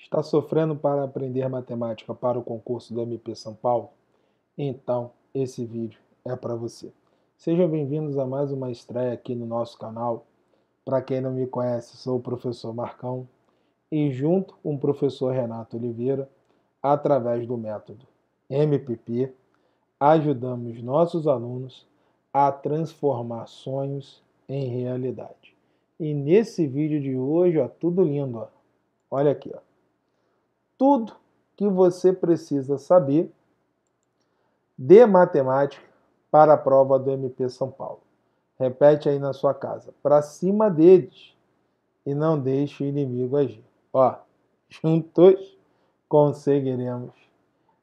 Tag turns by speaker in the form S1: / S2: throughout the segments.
S1: Está sofrendo para aprender matemática para o concurso do MP São Paulo? Então, esse vídeo é para você. Sejam bem-vindos a mais uma estreia aqui no nosso canal. Para quem não me conhece, sou o professor Marcão e junto com o professor Renato Oliveira, através do método MPP, ajudamos nossos alunos a transformar sonhos em realidade. E nesse vídeo de hoje, ó, tudo lindo, ó. Olha aqui, ó tudo que você precisa saber de matemática para a prova do MP São Paulo. Repete aí na sua casa. Para cima deles e não deixe o inimigo agir. Ó, juntos conseguiremos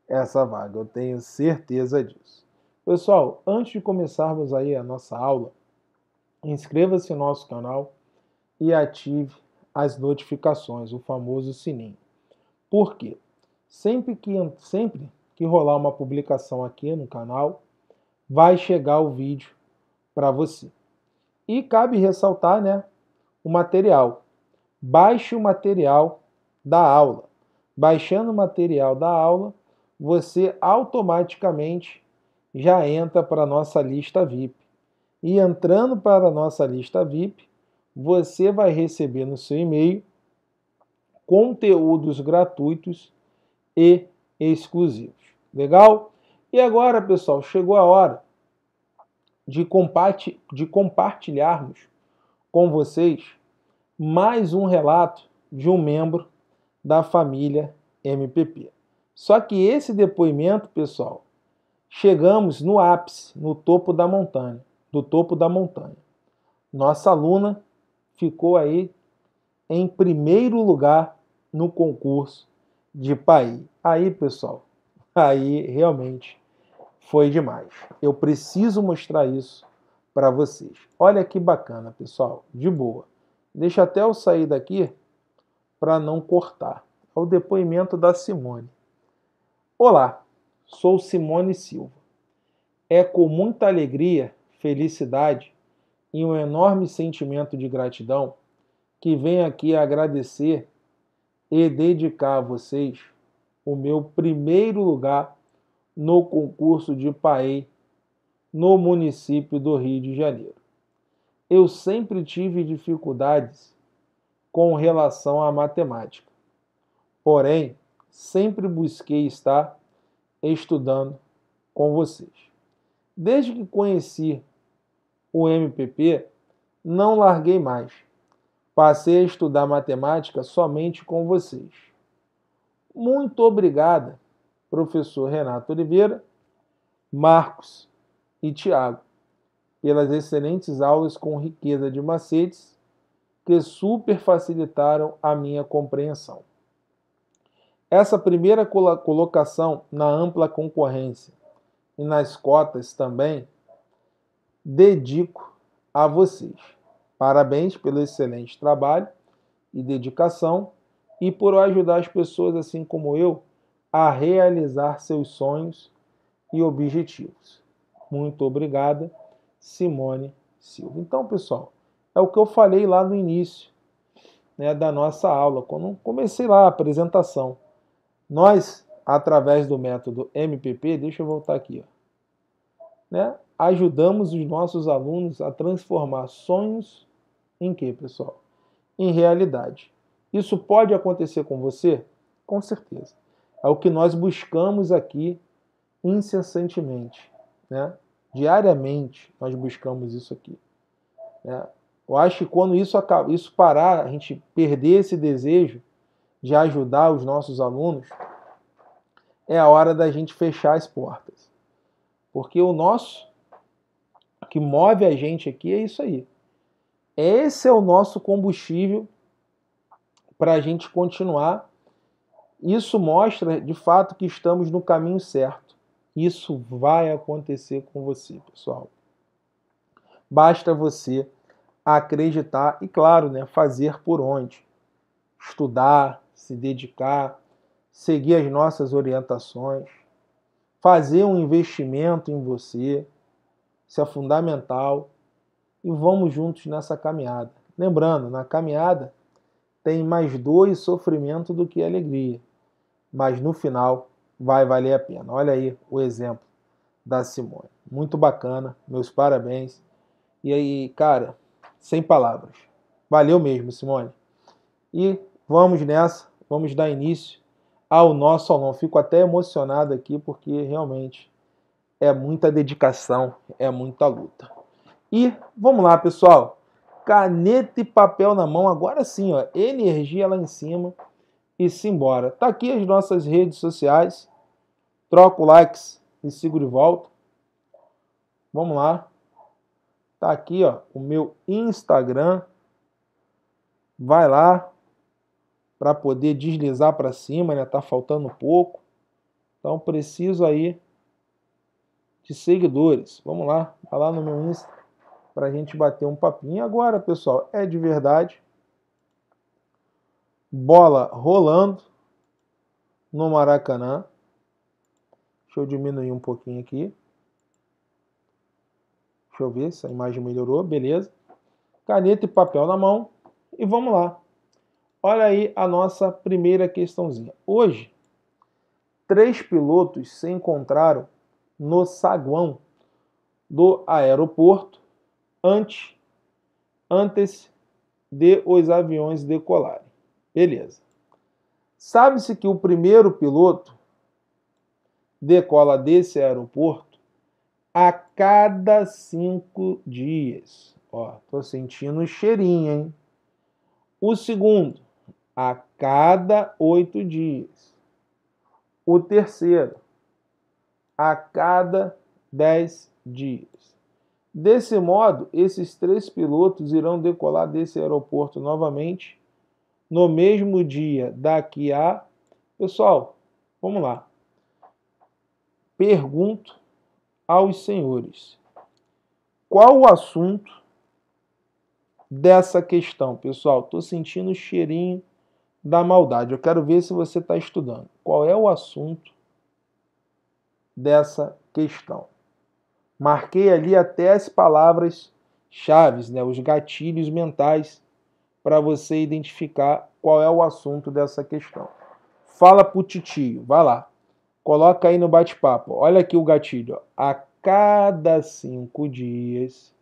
S1: essa vaga. Eu tenho certeza disso. Pessoal, antes de começarmos aí a nossa aula, inscreva-se no nosso canal e ative as notificações, o famoso sininho. Por quê? Sempre que, sempre que rolar uma publicação aqui no canal, vai chegar o vídeo para você. E cabe ressaltar né, o material. Baixe o material da aula. Baixando o material da aula, você automaticamente já entra para a nossa lista VIP. E entrando para a nossa lista VIP, você vai receber no seu e-mail conteúdos gratuitos e exclusivos. Legal? E agora, pessoal, chegou a hora de, comparti de compartilharmos com vocês mais um relato de um membro da família MPP. Só que esse depoimento, pessoal, chegamos no ápice, no topo da montanha, do topo da montanha. Nossa aluna ficou aí em primeiro lugar no concurso de país. Aí, pessoal, aí realmente foi demais. Eu preciso mostrar isso para vocês. Olha que bacana, pessoal, de boa. Deixa até eu sair daqui para não cortar. É o depoimento da Simone. Olá, sou Simone Silva. É com muita alegria, felicidade e um enorme sentimento de gratidão que venho aqui agradecer e dedicar a vocês o meu primeiro lugar no concurso de PAEI no município do Rio de Janeiro. Eu sempre tive dificuldades com relação à matemática, porém, sempre busquei estar estudando com vocês. Desde que conheci o MPP, não larguei mais Passei a estudar matemática somente com vocês. Muito obrigada, professor Renato Oliveira, Marcos e Tiago, pelas excelentes aulas com riqueza de macetes que super facilitaram a minha compreensão. Essa primeira colocação na ampla concorrência e nas cotas também dedico a vocês. Parabéns pelo excelente trabalho e dedicação e por ajudar as pessoas, assim como eu, a realizar seus sonhos e objetivos. Muito obrigada, Simone Silva. Então, pessoal, é o que eu falei lá no início né, da nossa aula, quando comecei lá a apresentação. Nós, através do método MPP, deixa eu voltar aqui, ó, né, ajudamos os nossos alunos a transformar sonhos em quê, pessoal? Em realidade. Isso pode acontecer com você? Com certeza. É o que nós buscamos aqui incessantemente, né? Diariamente nós buscamos isso aqui. Né? Eu acho que quando isso, acaba, isso parar, a gente perder esse desejo de ajudar os nossos alunos, é a hora da gente fechar as portas. Porque o nosso que move a gente aqui é isso aí. Esse é o nosso combustível para a gente continuar. Isso mostra de fato que estamos no caminho certo. Isso vai acontecer com você, pessoal. Basta você acreditar e, claro, né, fazer por onde. Estudar, se dedicar, seguir as nossas orientações, fazer um investimento em você, isso é fundamental e vamos juntos nessa caminhada. Lembrando, na caminhada tem mais dor e sofrimento do que alegria, mas no final vai valer a pena. Olha aí o exemplo da Simone. Muito bacana, meus parabéns. E aí, cara, sem palavras. Valeu mesmo, Simone. E vamos nessa, vamos dar início ao nosso aulão. Fico até emocionado aqui porque realmente é muita dedicação, é muita luta. E vamos lá, pessoal. Caneta e papel na mão, agora sim, ó, energia lá em cima e simbora. Tá aqui as nossas redes sociais. Troco likes e segura e volta. Vamos lá. Tá aqui, ó, o meu Instagram. Vai lá para poder deslizar para cima, né? Tá faltando pouco. Então preciso aí de seguidores. Vamos lá, vai tá lá no meu Insta para a gente bater um papinho. Agora, pessoal, é de verdade. Bola rolando no Maracanã. Deixa eu diminuir um pouquinho aqui. Deixa eu ver se a imagem melhorou. Beleza. Caneta e papel na mão. E vamos lá. Olha aí a nossa primeira questãozinha. Hoje, três pilotos se encontraram no saguão do aeroporto antes, antes de os aviões decolarem. Beleza. Sabe-se que o primeiro piloto decola desse aeroporto a cada cinco dias. Ó, tô sentindo um cheirinho, hein? O segundo, a cada oito dias. O terceiro, a cada 10 dias. Desse modo, esses três pilotos irão decolar desse aeroporto novamente no mesmo dia daqui a. Pessoal, vamos lá. Pergunto aos senhores: qual o assunto dessa questão, pessoal? Estou sentindo o cheirinho da maldade. Eu quero ver se você está estudando. Qual é o assunto dessa questão. Marquei ali até as palavras chaves, né, os gatilhos mentais para você identificar qual é o assunto dessa questão. Fala pro titio, vai lá. Coloca aí no bate-papo. Olha aqui o gatilho. A cada cinco dias.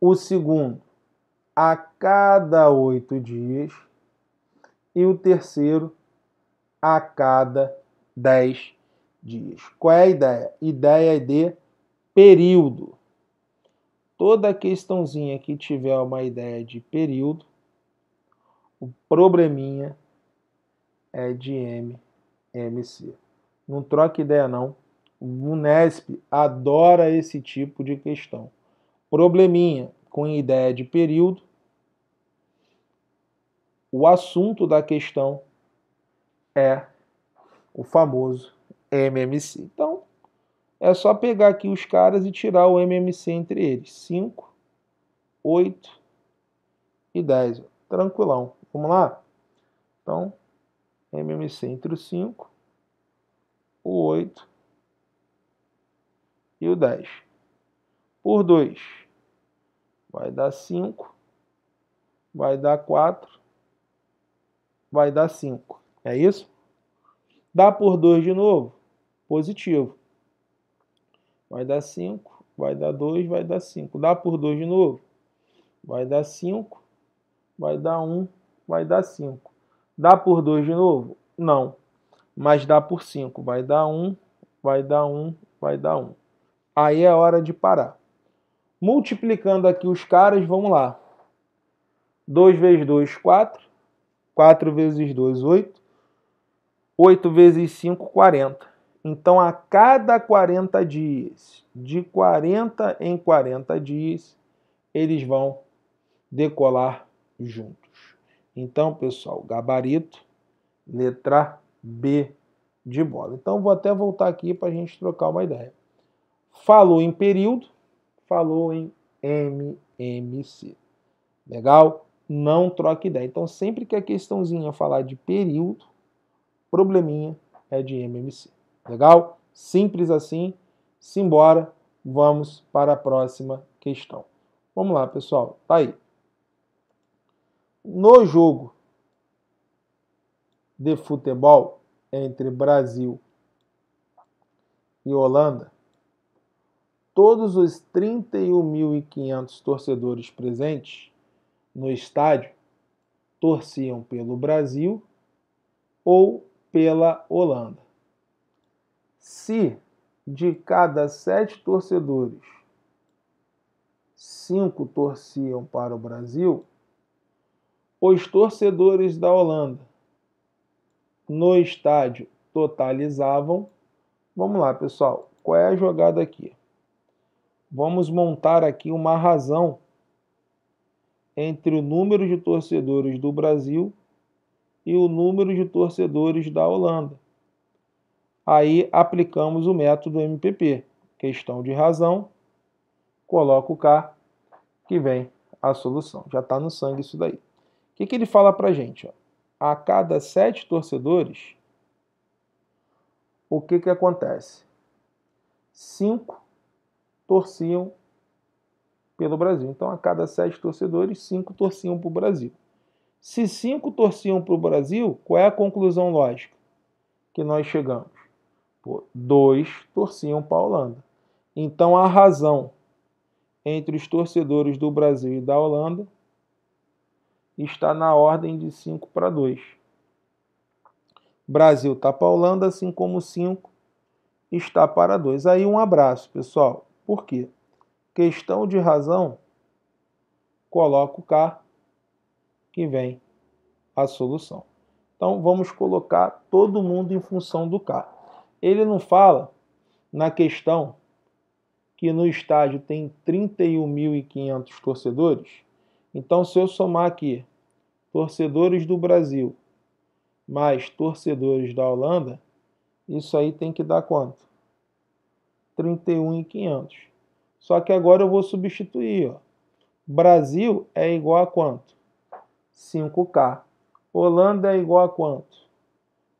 S1: O segundo, a cada oito dias. E o terceiro, a cada dez dias. Qual é a ideia? Ideia é de período. Toda questãozinha que tiver uma ideia de período, o probleminha é de MMC. Não troque ideia não. O unesp adora esse tipo de questão. Probleminha com ideia de período, o assunto da questão é o famoso MMC. Então, é só pegar aqui os caras e tirar o MMC entre eles. 5, 8 e 10. Tranquilão. Vamos lá? Então, MMC entre o 5, o 8 e o 10. Por 2, vai dar 5, vai dar 4, vai dar 5. É isso? Dá por 2 de novo, positivo. Vai dar 5, vai dar 2, vai dar 5. Dá por 2 de novo. Vai dar 5, vai dar 1, um, vai dar 5. Dá por 2 de novo? Não. Mas dá por 5. Vai dar 1, um, vai dar 1, um, vai dar 1. Aí é hora de parar. Multiplicando aqui os caras, vamos lá. 2 vezes 2, 4. 4 vezes 2, 8. 8 vezes 5, 40. Então, a cada 40 dias, de 40 em 40 dias, eles vão decolar juntos. Então, pessoal, gabarito, letra B de bola. Então, vou até voltar aqui para a gente trocar uma ideia. Falou em período, falou em MMC. Legal? Não troque ideia. Então, sempre que a questãozinha falar de período, probleminha é de MMC. Legal? Simples assim. Simbora, vamos para a próxima questão. Vamos lá, pessoal. Tá aí. No jogo de futebol entre Brasil e Holanda, todos os 31.500 torcedores presentes no estádio torciam pelo Brasil ou pela Holanda. Se de cada sete torcedores, cinco torciam para o Brasil, os torcedores da Holanda no estádio totalizavam. Vamos lá, pessoal, qual é a jogada aqui? Vamos montar aqui uma razão entre o número de torcedores do Brasil e o número de torcedores da Holanda aí aplicamos o método MPP. Questão de razão, coloca o K, que vem a solução. Já está no sangue isso daí. O que, que ele fala para a gente? A cada sete torcedores, o que, que acontece? Cinco torciam pelo Brasil. Então, a cada sete torcedores, cinco torciam para o Brasil. Se cinco torciam para o Brasil, qual é a conclusão lógica que nós chegamos? dois torciam para a Holanda. Então a razão entre os torcedores do Brasil e da Holanda está na ordem de 5 para 2. Brasil está para a Holanda, assim como 5 está para 2. Aí um abraço, pessoal. Por quê? Questão de razão, coloco cá que vem a solução. Então vamos colocar todo mundo em função do K. Ele não fala na questão que no estádio tem 31.500 torcedores. Então, se eu somar aqui torcedores do Brasil mais torcedores da Holanda, isso aí tem que dar quanto? 31.500. Só que agora eu vou substituir. Ó. Brasil é igual a quanto? 5K. Holanda é igual a quanto?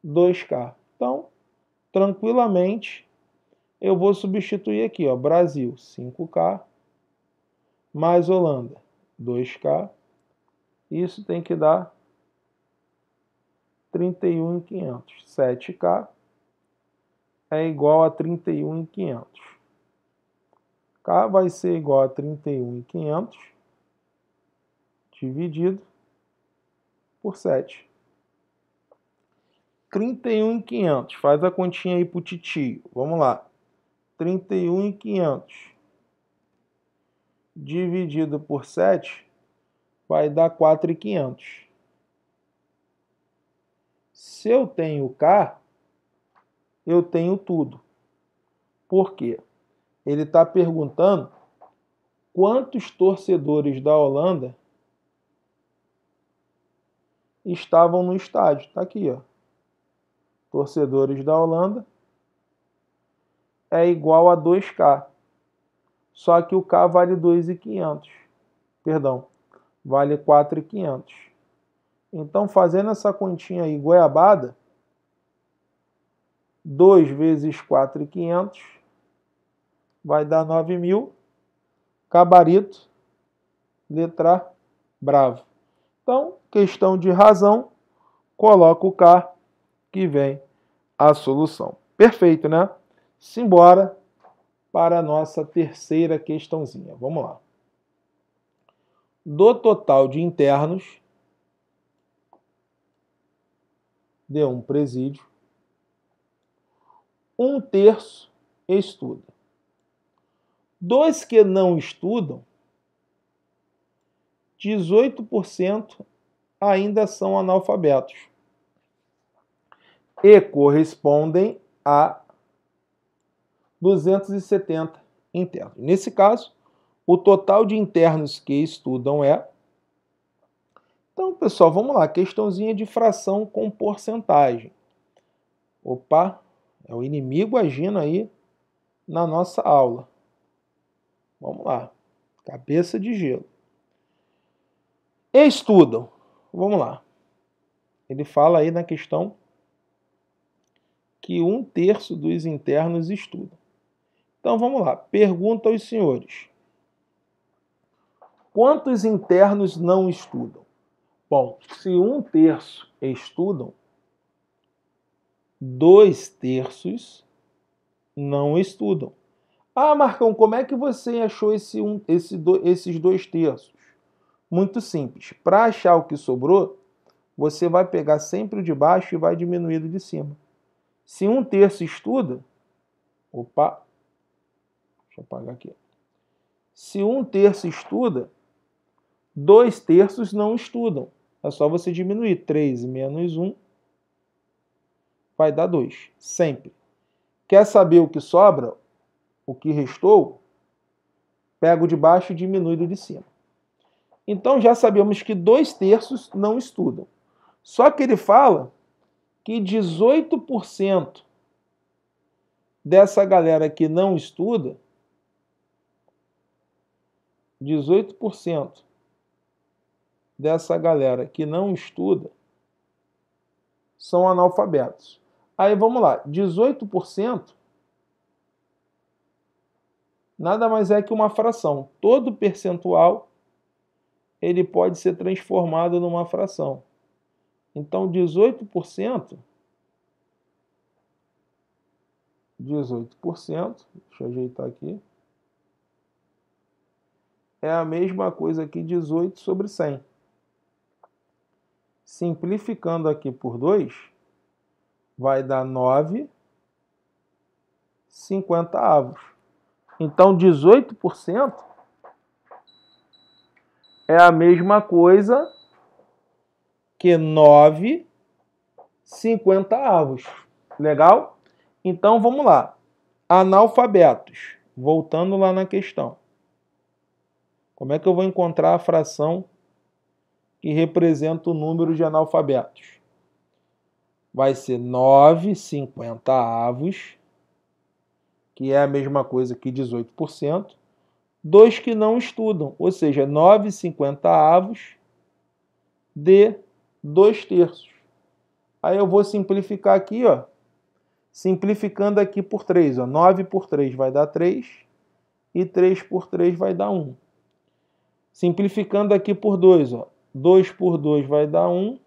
S1: 2K. Então, tranquilamente eu vou substituir aqui, ó, Brasil 5K mais Holanda 2K. Isso tem que dar 31,500. 7K é igual a 31,500. K vai ser igual a 31,500 dividido por 7. 31,500. Faz a continha aí pro titio. Vamos lá. 31,500 dividido por 7 vai dar 4,500. Se eu tenho K, eu tenho tudo. Por quê? Ele está perguntando quantos torcedores da Holanda estavam no estádio. Está aqui, ó torcedores da Holanda é igual a 2K. Só que o K vale 2,500. Perdão, vale 4,500. Então, fazendo essa continha aí, goiabada, 2 vezes 4,500 vai dar 9000. Cabarito, letra bravo. Então, questão de razão, coloca o K que vem a solução. Perfeito, né? Simbora para a nossa terceira questãozinha. Vamos lá. Do total de internos de um presídio, um terço estuda. Dois que não estudam, 18% ainda são analfabetos e correspondem a 270 internos. Nesse caso, o total de internos que estudam é. Então, pessoal, vamos lá. Questãozinha de fração com porcentagem. Opa, é o inimigo agindo aí na nossa aula. Vamos lá. Cabeça de gelo. Estudam. Vamos lá. Ele fala aí na questão que um terço dos internos estudam. Então vamos lá, pergunta aos senhores. Quantos internos não estudam? Bom, se um terço estudam, dois terços não estudam. Ah, Marcão, como é que você achou esse um, esse do, esses dois terços? Muito simples. Para achar o que sobrou, você vai pegar sempre o de baixo e vai diminuindo de cima. Se um terço estuda, opa, deixa eu apagar aqui. Se um terço estuda, dois terços não estudam. É só você diminuir 3 menos 1, vai dar 2, sempre. Quer saber o que sobra? O que restou? Pega o de baixo e diminui do de cima. Então já sabemos que dois terços não estudam. Só que ele fala que 18% dessa galera que não estuda, 18% dessa galera que não estuda são analfabetos. Aí vamos lá, 18% nada mais é que uma fração. Todo percentual ele pode ser transformado numa fração. Então, 18%, 18%, deixa eu ajeitar aqui, é a mesma coisa que 18 sobre 100. Simplificando aqui por 2, vai dar 9 50 avos. Então, 18% é a mesma coisa que 9 avos, Legal? Então vamos lá. Analfabetos. Voltando lá na questão. Como é que eu vou encontrar a fração que representa o número de analfabetos? Vai ser 9 avos, que é a mesma coisa que 18%, dos que não estudam, ou seja, 9 avos de 2 terços. Aí eu vou simplificar aqui, ó. Simplificando aqui por 3, ó. 9 por 3 vai dar 3 e 3 por 3 vai dar 1. Simplificando aqui por 2, ó. 2 por 2 vai dar 1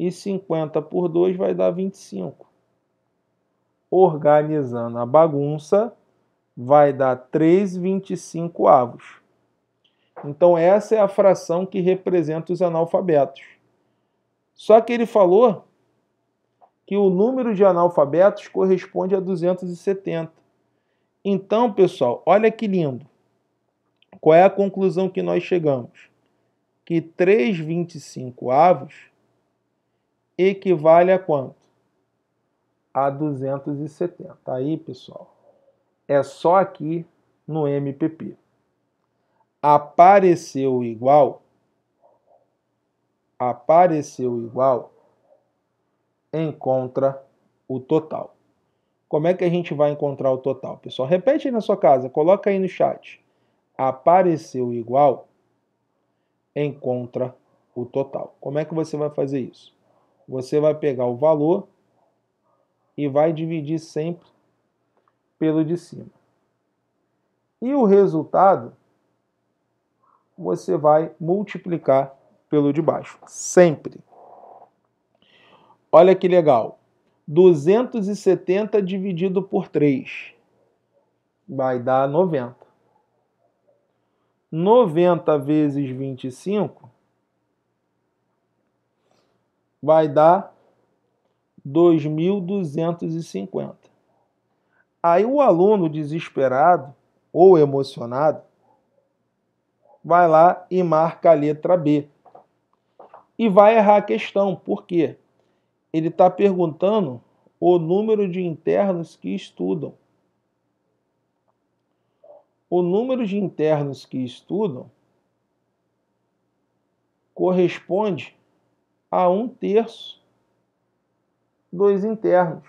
S1: e 50 por 2 vai dar 25. Organizando a bagunça, vai dar 3,25 avos. Então essa é a fração que representa os analfabetos. Só que ele falou que o número de analfabetos corresponde a 270. Então, pessoal, olha que lindo. Qual é a conclusão que nós chegamos? Que 325 avos equivale a quanto? A 270. Aí, pessoal, é só aqui no MPP. Apareceu igual apareceu igual, encontra o total. Como é que a gente vai encontrar o total? Pessoal, repete aí na sua casa, coloca aí no chat. Apareceu igual, encontra o total. Como é que você vai fazer isso? Você vai pegar o valor e vai dividir sempre pelo de cima. E o resultado você vai multiplicar pelo de baixo, sempre. Olha que legal. 270 dividido por 3 vai dar 90. 90 vezes 25 vai dar 2.250. Aí o aluno desesperado ou emocionado vai lá e marca a letra B e vai errar a questão. Por quê? Ele está perguntando o número de internos que estudam. O número de internos que estudam corresponde a um terço dos internos.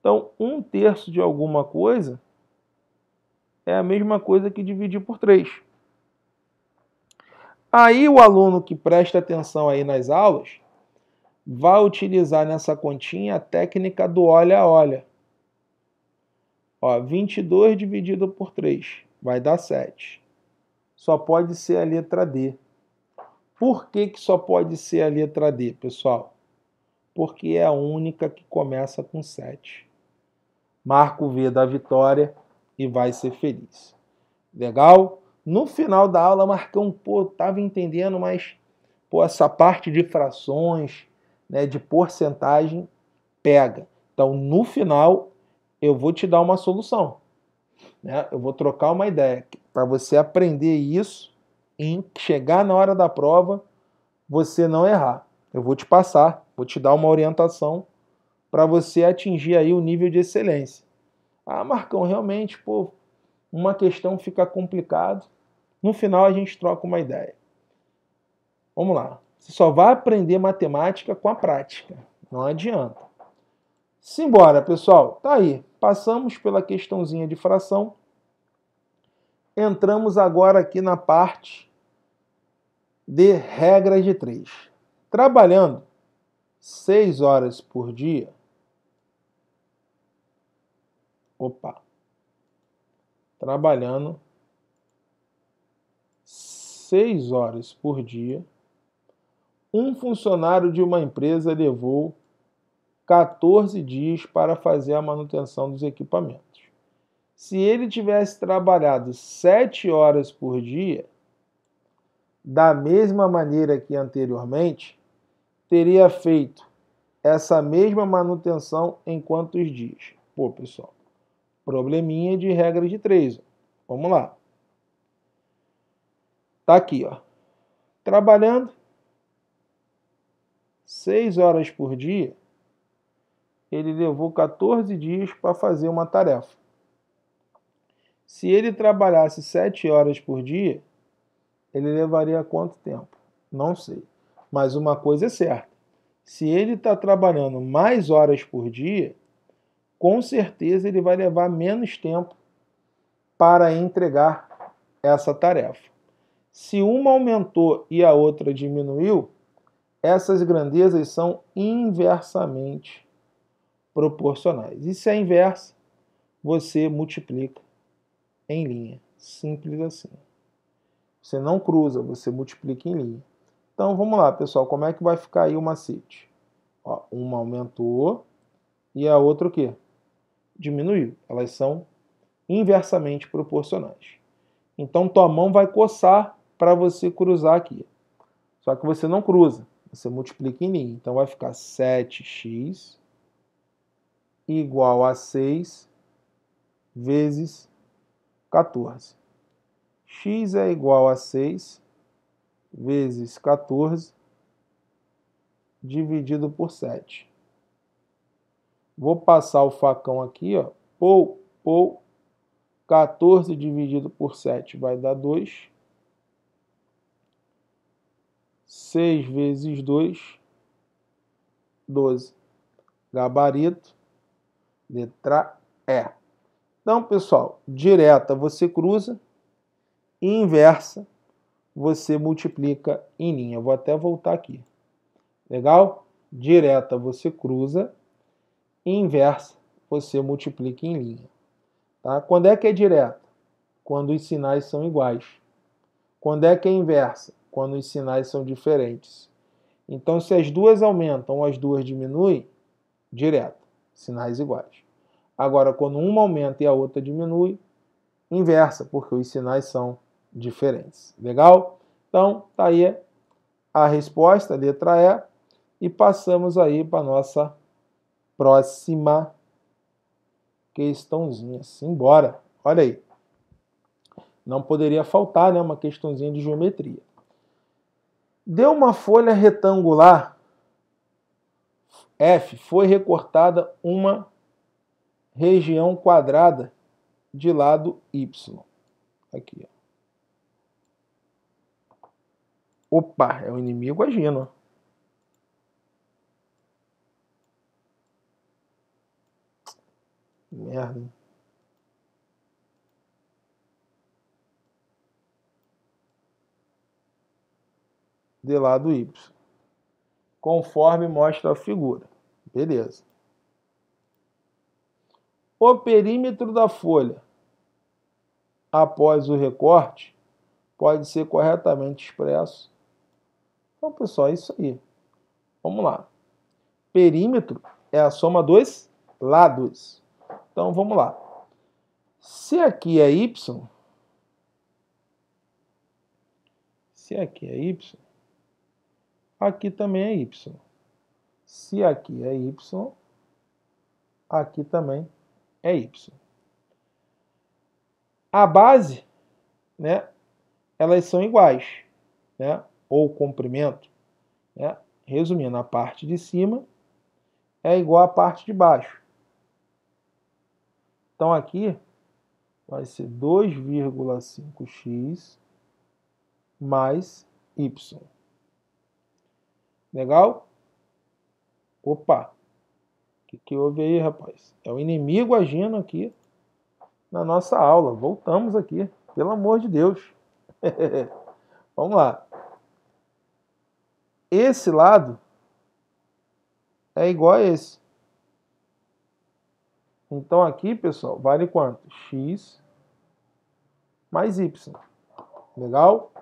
S1: Então, um terço de alguma coisa é a mesma coisa que dividir por três. Aí o aluno que presta atenção aí nas aulas vai utilizar nessa continha a técnica do olha olha. Ó, 22 dividido por 3 vai dar 7. Só pode ser a letra D. Por que, que só pode ser a letra D, pessoal? Porque é a única que começa com 7. Marca o V da vitória e vai ser feliz. Legal? No final da aula, Marcão, pô, tava entendendo, mas pô, essa parte de frações, né, de porcentagem, pega. Então, no final, eu vou te dar uma solução. Né? Eu vou trocar uma ideia para você aprender isso e chegar na hora da prova, você não errar. Eu vou te passar, vou te dar uma orientação para você atingir aí o nível de excelência. Ah, Marcão, realmente, pô, uma questão fica complicado, no final a gente troca uma ideia. Vamos lá. Você só vai aprender matemática com a prática. Não adianta. Simbora, pessoal. Tá aí. Passamos pela questãozinha de fração. Entramos agora aqui na parte de regras de três. Trabalhando seis horas por dia. Opa. Trabalhando seis horas por dia, um funcionário de uma empresa levou 14 dias para fazer a manutenção dos equipamentos. Se ele tivesse trabalhado 7 horas por dia, da mesma maneira que anteriormente, teria feito essa mesma manutenção em quantos dias? Pô, pessoal, probleminha de regra de 3. Vamos lá. Tá aqui, ó. Trabalhando 6 horas por dia, ele levou 14 dias para fazer uma tarefa. Se ele trabalhasse 7 horas por dia, ele levaria quanto tempo? Não sei. Mas uma coisa é certa: se ele está trabalhando mais horas por dia, com certeza ele vai levar menos tempo para entregar essa tarefa. Se uma aumentou e a outra diminuiu, essas grandezas são inversamente proporcionais. E se é inversa, você multiplica em linha. Simples assim. Você não cruza, você multiplica em linha. Então vamos lá, pessoal, como é que vai ficar aí o macete? Ó, uma aumentou e a outra o quê? Diminuiu. Elas são inversamente proporcionais. Então tua mão vai coçar para você cruzar aqui. Só que você não cruza, você multiplica em linha. Então vai ficar 7x igual a 6 vezes 14. x é igual a 6 vezes 14 dividido por 7. Vou passar o facão aqui, ó, pou, pou, 14 dividido por 7 vai dar 2. 6 vezes 2, 12. Gabarito, letra E. Então, pessoal, direta você cruza, inversa você multiplica em linha. Vou até voltar aqui. Legal? Direta você cruza, inversa você multiplica em linha. Tá? Quando é que é direta? Quando os sinais são iguais. Quando é que é inversa? quando os sinais são diferentes. Então, se as duas aumentam ou as duas diminuem, direto, sinais iguais. Agora, quando uma aumenta e a outra diminui, inversa, porque os sinais são diferentes. Legal? Então, tá aí a resposta, letra E, e passamos aí para nossa próxima questãozinha. Simbora! Olha aí. Não poderia faltar né, uma questãozinha de geometria. Deu uma folha retangular F, foi recortada uma região quadrada de lado Y. Aqui. Opa, é o inimigo agindo. Merda. de lado y, conforme mostra a figura. Beleza. O perímetro da folha após o recorte pode ser corretamente expresso. Então, pessoal, é isso aí. Vamos lá. Perímetro é a soma dos lados. Então, vamos lá. Se aqui é y, se aqui é y, aqui também é y. Se aqui é y, aqui também é y. A base, né, elas são iguais, né, ou comprimento, né, resumindo, a parte de cima é igual à parte de baixo. Então aqui vai ser 2,5x mais y. Legal? Opa! O que, que houve aí, rapaz? É o inimigo agindo aqui na nossa aula. Voltamos aqui, pelo amor de Deus. Vamos lá. Esse lado é igual a esse. Então aqui, pessoal, vale quanto? x mais y. Legal?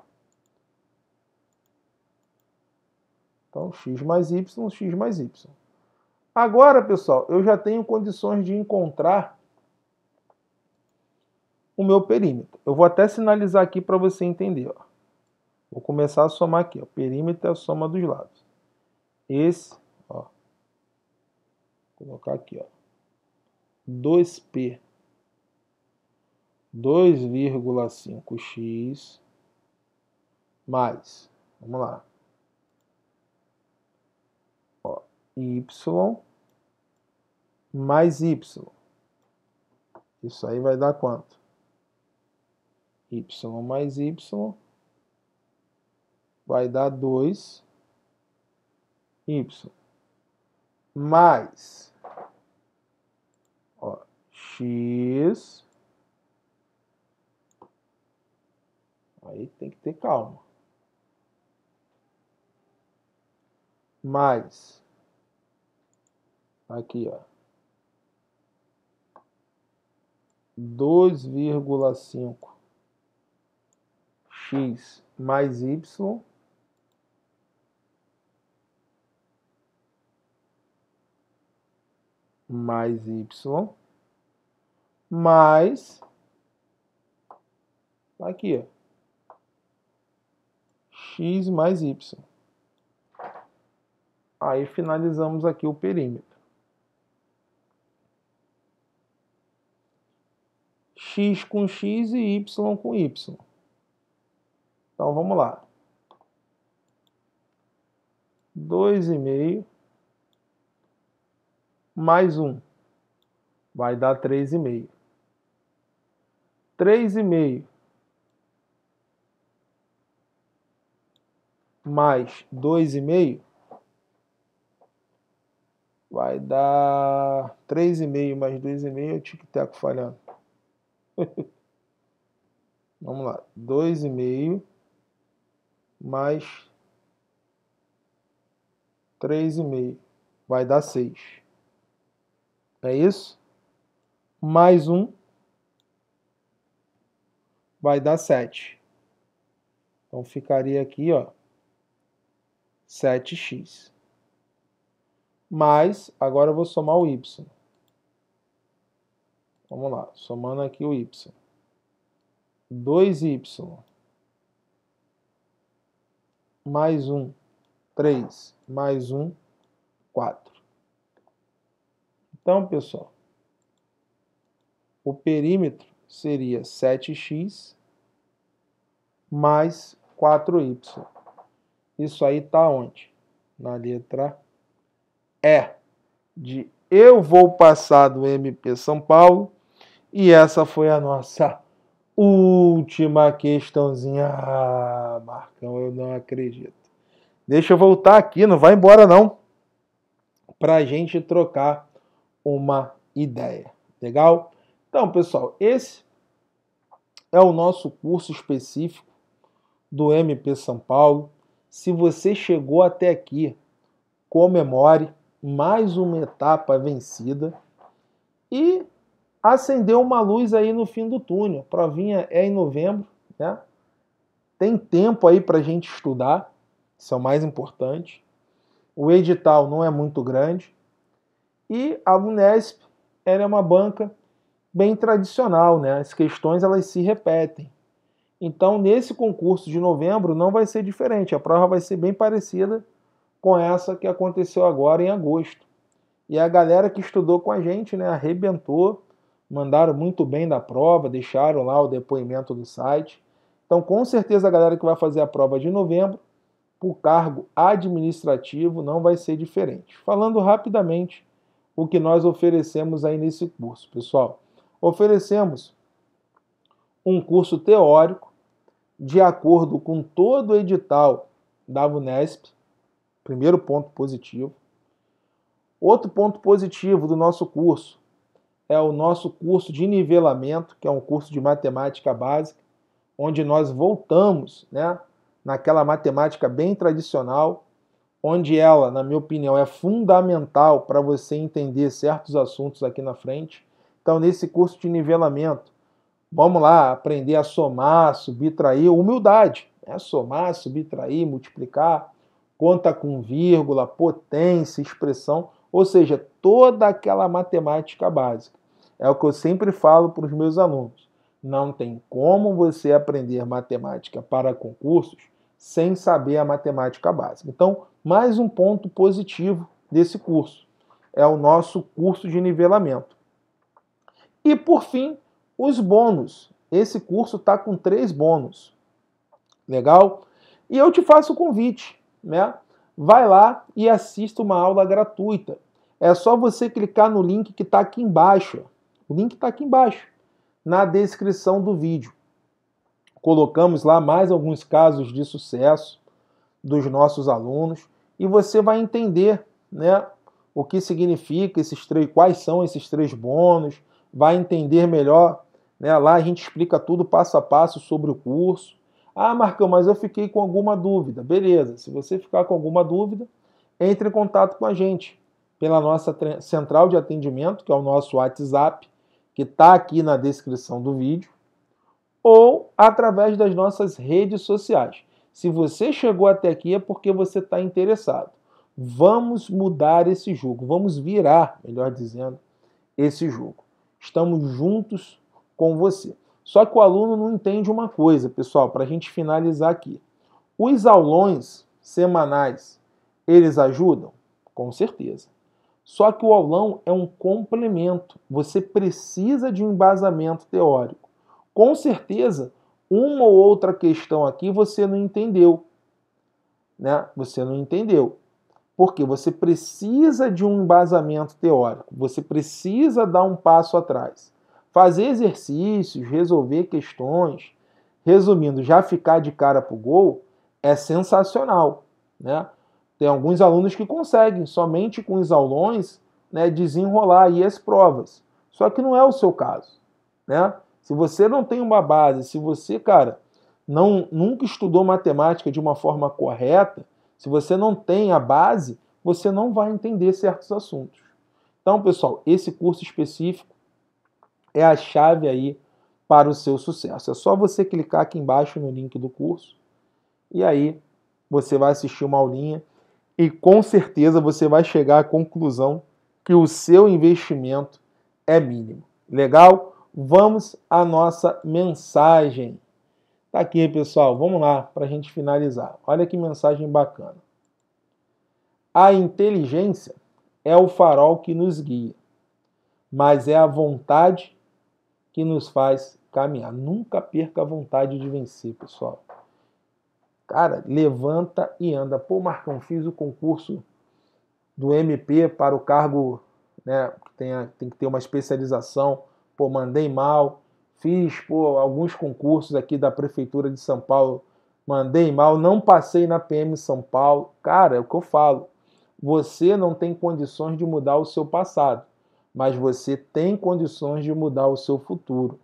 S1: Então, x mais y, x mais y. Agora, pessoal, eu já tenho condições de encontrar o meu perímetro. Eu vou até sinalizar aqui para você entender. Ó. Vou começar a somar aqui. O perímetro é a soma dos lados. Esse, ó, vou colocar aqui, ó, 2p, 2,5x mais, vamos lá, y mais y. Isso aí vai dar quanto? y mais y vai dar 2y mais ó, x. Aí tem que ter calma. Mais aqui, ó. 2,5x mais y mais y mais tá aqui, ó. x mais y. Aí finalizamos aqui o perímetro. x com x e y com y. Então vamos lá. 2,5 mais 1 vai dar 3,5. 3,5 mais 2,5 vai dar 3,5 mais 2,5, o tic-tac falhando. Vamos lá, 2,5 mais 3,5 vai dar 6. É isso? Mais 1 um, vai dar 7. Então ficaria aqui, ó, 7x. Mais, agora eu vou somar o y. Vamos lá, somando aqui o y. 2y mais 1, 3, mais 1, 4. Então, pessoal, o perímetro seria 7x mais 4y. Isso aí está onde? Na letra E de eu vou passar do MP São Paulo. E essa foi a nossa última questãozinha. Ah, Marcão, eu não acredito. Deixa eu voltar aqui, não vai embora não. Para a gente trocar uma ideia. Legal? Então, pessoal, esse é o nosso curso específico do MP São Paulo. Se você chegou até aqui, comemore mais uma etapa vencida e acendeu uma luz aí no fim do túnel. A provinha é em novembro, né? Tem tempo aí para a gente estudar, isso é o mais importante. O edital não é muito grande e a Unesp ela é uma banca bem tradicional, né? As questões elas se repetem. Então, nesse concurso de novembro não vai ser diferente, a prova vai ser bem parecida com essa que aconteceu agora em agosto. E a galera que estudou com a gente, né, arrebentou, mandaram muito bem da prova, deixaram lá o depoimento do site. Então, com certeza, a galera que vai fazer a prova de novembro, o cargo administrativo não vai ser diferente. Falando rapidamente o que nós oferecemos aí nesse curso, pessoal. Oferecemos um curso teórico de acordo com todo o edital da Unesp, Primeiro ponto positivo. Outro ponto positivo do nosso curso é o nosso curso de nivelamento, que é um curso de matemática básica, onde nós voltamos né, naquela matemática bem tradicional, onde ela, na minha opinião, é fundamental para você entender certos assuntos aqui na frente. Então, nesse curso de nivelamento, vamos lá aprender a somar, subtrair, humildade. Né? Somar, subtrair, multiplicar, conta com vírgula, potência, expressão, ou seja, toda aquela matemática básica. É o que eu sempre falo para os meus alunos. Não tem como você aprender matemática para concursos sem saber a matemática básica. Então, mais um ponto positivo desse curso é o nosso curso de nivelamento. E por fim, os bônus. Esse curso está com três bônus. Legal? E eu te faço o convite né? Vai lá e assista uma aula gratuita. É só você clicar no link que está aqui embaixo. O link está aqui embaixo, na descrição do vídeo. Colocamos lá mais alguns casos de sucesso dos nossos alunos e você vai entender, né, o que significa esses três, quais são esses três bônus, vai entender melhor, né? Lá a gente explica tudo passo a passo sobre o curso. Ah, Marcão, mas eu fiquei com alguma dúvida. Beleza, se você ficar com alguma dúvida, entre em contato com a gente pela nossa central de atendimento, que é o nosso WhatsApp, que está aqui na descrição do vídeo, ou através das nossas redes sociais. Se você chegou até aqui é porque você está interessado. Vamos mudar esse jogo, vamos virar, melhor dizendo, esse jogo. Estamos juntos com você. Só que o aluno não entende uma coisa, pessoal, para a gente finalizar aqui. Os aulões semanais, eles ajudam? Com certeza. Só que o aulão é um complemento. Você precisa de um embasamento teórico. Com certeza, uma ou outra questão aqui você não entendeu. Né? Você não entendeu. Porque você precisa de um embasamento teórico. Você precisa dar um passo atrás fazer exercícios, resolver questões, resumindo, já ficar de cara para o gol é sensacional. Né? Tem alguns alunos que conseguem, somente com os aulões, né, desenrolar aí as provas. Só que não é o seu caso. Né? Se você não tem uma base, se você, cara, não nunca estudou matemática de uma forma correta, se você não tem a base, você não vai entender certos assuntos. Então, pessoal, esse curso específico é a chave aí para o seu sucesso. É só você clicar aqui embaixo no link do curso e aí você vai assistir uma aulinha e com certeza você vai chegar à conclusão que o seu investimento é mínimo. Legal? Vamos à nossa mensagem. Tá aqui, pessoal. Vamos lá para a gente finalizar. Olha que mensagem bacana. A inteligência é o farol que nos guia, mas é a vontade que nos faz caminhar. Nunca perca a vontade de vencer, pessoal. Cara, levanta e anda. Pô, Marcão, fiz o concurso do MP para o cargo, né? Tem, tem que ter uma especialização. Pô, mandei mal. Fiz, pô, alguns concursos aqui da Prefeitura de São Paulo. Mandei mal. Não passei na PM São Paulo. Cara, é o que eu falo. Você não tem condições de mudar o seu passado mas você tem condições de mudar o seu futuro.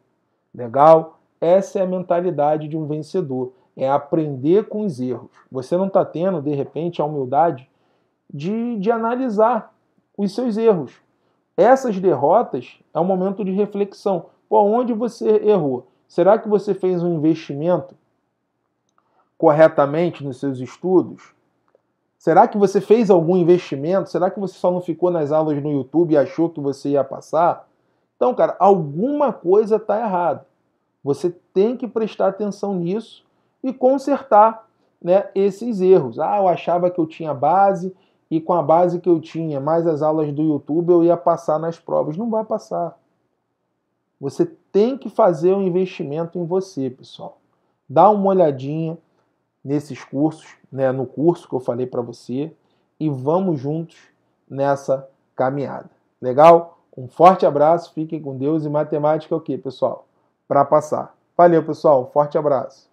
S1: Legal? Essa é a mentalidade de um vencedor. É aprender com os erros. Você não está tendo, de repente, a humildade de, de analisar os seus erros. Essas derrotas é um momento de reflexão. Pô, onde você errou? Será que você fez um investimento corretamente nos seus estudos? Será que você fez algum investimento? Será que você só não ficou nas aulas no YouTube e achou que você ia passar? Então, cara, alguma coisa está errada. Você tem que prestar atenção nisso e consertar né, esses erros. Ah, eu achava que eu tinha base e com a base que eu tinha, mais as aulas do YouTube, eu ia passar nas provas. Não vai passar. Você tem que fazer um investimento em você, pessoal. Dá uma olhadinha nesses cursos, né, no curso que eu falei para você e vamos juntos nessa caminhada. Legal? Um forte abraço, fiquem com Deus e matemática é o que, pessoal? Para passar. Valeu, pessoal. Um forte abraço.